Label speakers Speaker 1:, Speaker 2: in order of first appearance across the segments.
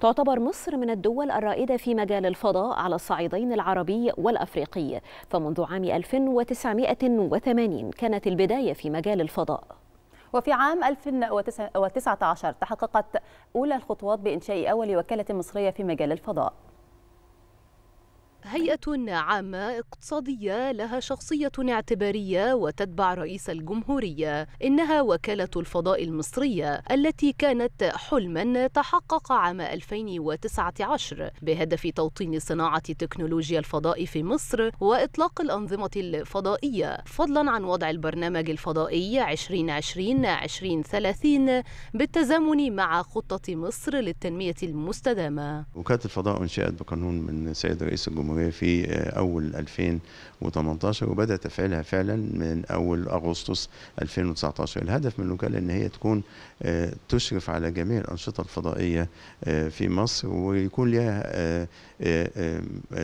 Speaker 1: تعتبر مصر من الدول الرائدة في مجال الفضاء على الصعيدين العربي والأفريقي فمنذ عام 1980 كانت البداية في مجال الفضاء وفي عام 2019 تحققت أولى الخطوات بإنشاء أول وكالة مصرية في مجال الفضاء هيئة عامة اقتصادية لها شخصية اعتبارية وتتبع رئيس الجمهورية، إنها وكالة الفضاء المصرية التي كانت حلماً تحقق عام 2019 بهدف توطين صناعة تكنولوجيا الفضاء في مصر وإطلاق الأنظمة الفضائية، فضلاً عن وضع البرنامج الفضائي 2020-2030 بالتزامن مع خطة مصر للتنمية المستدامة.
Speaker 2: وكالة الفضاء أنشئت بقانون من سيد رئيس الجمهورية الجمهورية في أول 2018 وبدأ تفعيلها فعلا من أول أغسطس 2019 الهدف من الوكالة أن هي تكون آه، تشرف على جميع الأنشطة الفضائية آه، في مصر ويكون لها آه،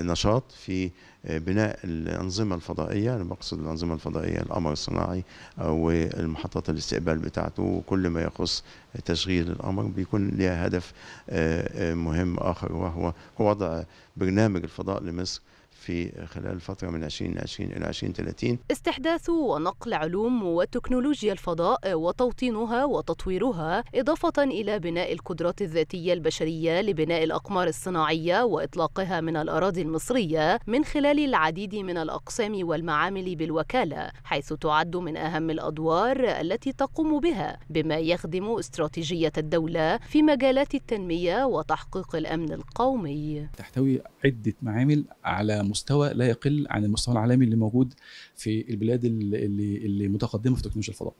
Speaker 2: نشاط في بناء الأنظمة الفضائية أنا بقصد الأنظمة الفضائية القمر الصناعي أو المحطات الاستقبال بتاعته وكل ما يخص تشغيل القمر بيكون لها هدف آه، آه، مهم آخر وهو وضع برنامج الفضاء لمصر في خلال فترة من 2020 إلى 2030
Speaker 1: استحداث ونقل علوم وتكنولوجيا الفضاء وتوطينها وتطويرها إضافة إلى بناء القدرات الذاتية البشرية لبناء الأقمار الصناعية وإطلاقها من الأراضي المصرية من خلال العديد من الأقسام والمعامل بالوكالة حيث تعد من أهم الأدوار التي تقوم بها بما يخدم استراتيجية الدولة في مجالات التنمية وتحقيق الأمن القومي
Speaker 3: تحتوي عدة معامل على مستوى لا يقل عن المستوى العالمي اللي موجود في البلاد اللي اللي متقدمه في تكنولوجيا الفضاء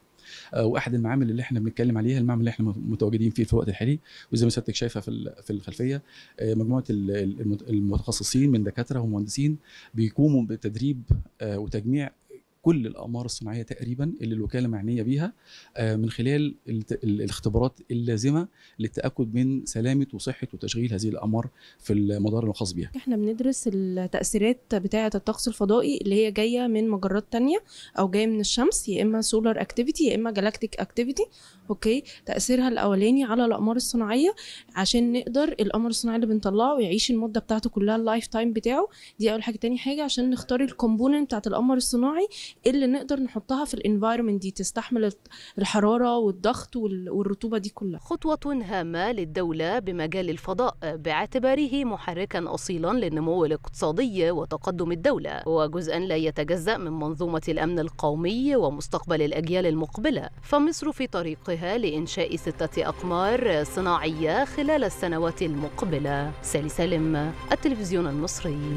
Speaker 3: آه، واحد المعامل اللي احنا بنتكلم عليها المعمل اللي احنا متواجدين فيه في الوقت الحالي وزي ما سيادتك شايفه في في الخلفيه آه، مجموعه المتخصصين من دكاتره ومهندسين بيقوموا بتدريب آه، وتجميع كل الاقمار الصناعيه تقريبا اللي الوكاله معنيه بيها آه، من خلال الاختبارات اللازمه للتاكد من سلامه وصحه وتشغيل هذه الاقمار في المدار الخاص بها.
Speaker 4: احنا بندرس التاثيرات بتاعه الطقس الفضائي اللي هي جايه من مجرات تانية او جايه من الشمس يا اما سولار اكتيفيتي يا اما جالاكتيك اكتيفيتي اوكي تاثيرها الاولاني على الاقمار الصناعيه عشان نقدر القمر الصناعي اللي بنطلعه يعيش المده بتاعته كلها اللايف تايم بتاعه دي اول حاجه تاني حاجه عشان نختار الكومبوننت بتاعت القمر الصناعي اللي نقدر نحطها في الانفايرمنت دي تستحمل
Speaker 1: الحراره والضغط والرطوبه دي كلها خطوه هامه للدوله بمجال الفضاء باعتباره محركا اصيلا للنمو الاقتصادي وتقدم الدوله وجزءا لا يتجزا من منظومه الامن القومي ومستقبل الاجيال المقبله فمصر في طريقها لانشاء سته اقمار صناعيه خلال السنوات المقبله سالي سالم التلفزيون المصري